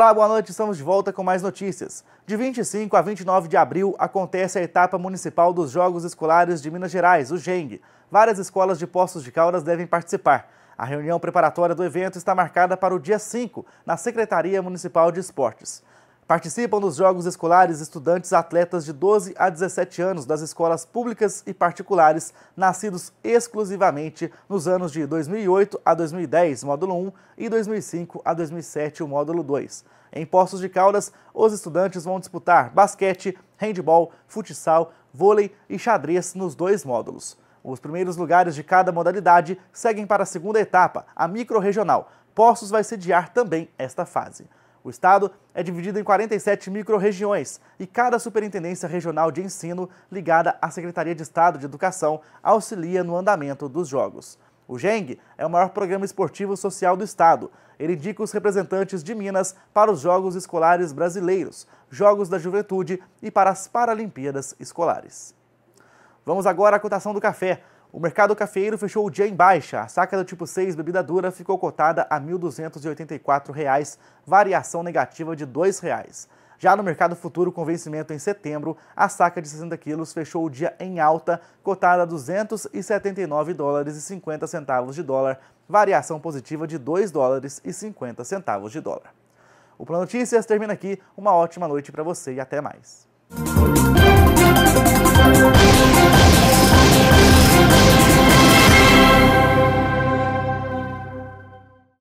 Olá, boa noite. Estamos de volta com mais notícias. De 25 a 29 de abril acontece a etapa municipal dos Jogos Escolares de Minas Gerais, o GENG. Várias escolas de Poços de Caldas devem participar. A reunião preparatória do evento está marcada para o dia 5, na Secretaria Municipal de Esportes. Participam dos Jogos Escolares estudantes atletas de 12 a 17 anos das escolas públicas e particulares, nascidos exclusivamente nos anos de 2008 a 2010, módulo 1, e 2005 a 2007, o módulo 2. Em Poços de Caldas, os estudantes vão disputar basquete, handball, futsal, vôlei e xadrez nos dois módulos. Os primeiros lugares de cada modalidade seguem para a segunda etapa, a microrregional. Poços vai sediar também esta fase. O estado é dividido em 47 microrregiões e cada superintendência regional de ensino, ligada à Secretaria de Estado de Educação, auxilia no andamento dos jogos. O GENG é o maior programa esportivo social do estado. Ele indica os representantes de Minas para os Jogos Escolares Brasileiros, Jogos da Juventude e para as Paralimpíadas Escolares. Vamos agora à cotação do café. O mercado cafeiro fechou o dia em baixa. A saca do tipo 6 bebida dura ficou cotada a R$ 1.284, variação negativa de R$ reais. Já no mercado futuro, com vencimento em setembro, a saca de 60 quilos fechou o dia em alta, cotada a 279 dólares e 50 centavos de dólar, variação positiva de 2 dólares e 50 centavos de dólar. O Plano Notícias termina aqui. Uma ótima noite para você e até mais.